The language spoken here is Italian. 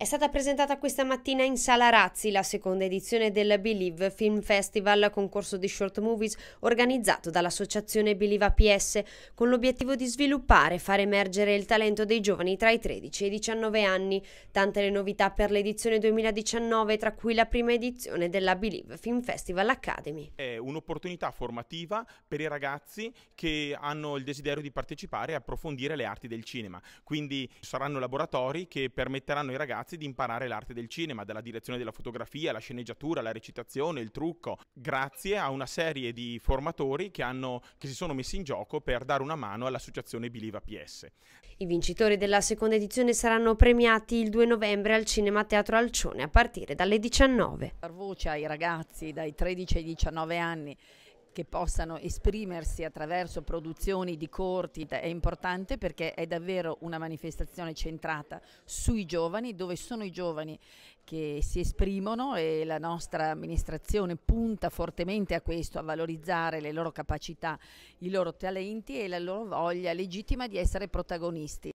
È stata presentata questa mattina in Sala Razzi la seconda edizione del Believe Film Festival, concorso di short movies organizzato dall'associazione Believe APS, con l'obiettivo di sviluppare e far emergere il talento dei giovani tra i 13 e i 19 anni. Tante le novità per l'edizione 2019, tra cui la prima edizione della Believe Film Festival Academy. È un'opportunità formativa per i ragazzi che hanno il desiderio di partecipare e approfondire le arti del cinema. Quindi saranno laboratori che permetteranno ai ragazzi ragazzi di imparare l'arte del cinema, dalla direzione della fotografia, la sceneggiatura, la recitazione, il trucco, grazie a una serie di formatori che, hanno, che si sono messi in gioco per dare una mano all'associazione Biliva PS. I vincitori della seconda edizione saranno premiati il 2 novembre al Cinema Teatro Alcione a partire dalle 19. Dar voce ai ragazzi dai 13 ai 19 anni che possano esprimersi attraverso produzioni di corti è importante perché è davvero una manifestazione centrata sui giovani, dove sono i giovani che si esprimono e la nostra amministrazione punta fortemente a questo, a valorizzare le loro capacità, i loro talenti e la loro voglia legittima di essere protagonisti.